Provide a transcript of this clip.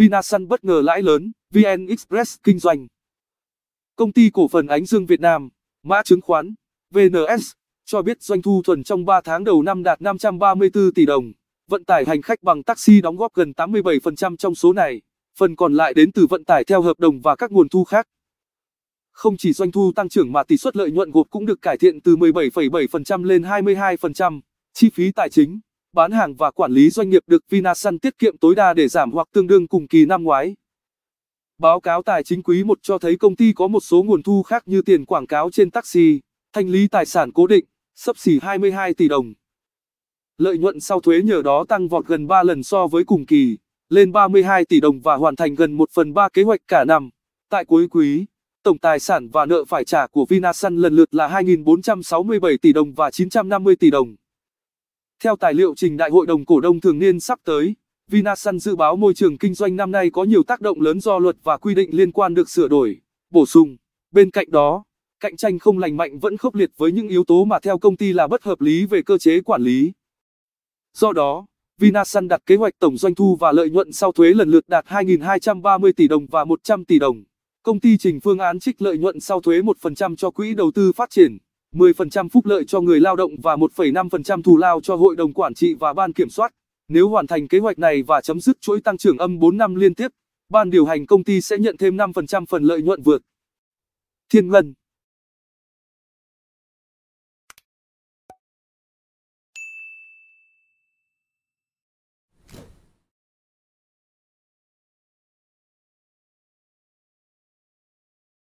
Vinasun bất ngờ lãi lớn, VN Express kinh doanh. Công ty cổ phần Ánh Dương Việt Nam, mã chứng khoán VNS cho biết doanh thu thuần trong 3 tháng đầu năm đạt 534 tỷ đồng. Vận tải hành khách bằng taxi đóng góp gần 87% trong số này, phần còn lại đến từ vận tải theo hợp đồng và các nguồn thu khác. Không chỉ doanh thu tăng trưởng mà tỷ suất lợi nhuận gộp cũng được cải thiện từ 17,7% lên 22%, chi phí tài chính bán hàng và quản lý doanh nghiệp được Vinasun tiết kiệm tối đa để giảm hoặc tương đương cùng kỳ năm ngoái. Báo cáo tài chính quý 1 cho thấy công ty có một số nguồn thu khác như tiền quảng cáo trên taxi, thanh lý tài sản cố định, sấp xỉ 22 tỷ đồng. Lợi nhuận sau thuế nhờ đó tăng vọt gần 3 lần so với cùng kỳ, lên 32 tỷ đồng và hoàn thành gần 1 phần 3 kế hoạch cả năm. Tại cuối quý, tổng tài sản và nợ phải trả của Vinasun lần lượt là 2.467 tỷ đồng và 950 tỷ đồng. Theo tài liệu trình đại hội đồng cổ đông thường niên sắp tới, Vinasun dự báo môi trường kinh doanh năm nay có nhiều tác động lớn do luật và quy định liên quan được sửa đổi, bổ sung. Bên cạnh đó, cạnh tranh không lành mạnh vẫn khốc liệt với những yếu tố mà theo công ty là bất hợp lý về cơ chế quản lý. Do đó, Vinasun đặt kế hoạch tổng doanh thu và lợi nhuận sau thuế lần lượt đạt 2.230 tỷ đồng và 100 tỷ đồng. Công ty trình phương án trích lợi nhuận sau thuế 1% cho quỹ đầu tư phát triển. 10% phúc lợi cho người lao động và 1,5% thù lao cho hội đồng quản trị và ban kiểm soát. Nếu hoàn thành kế hoạch này và chấm dứt chuỗi tăng trưởng âm 4 năm liên tiếp, ban điều hành công ty sẽ nhận thêm 5% phần lợi nhuận vượt. Thiên Ngân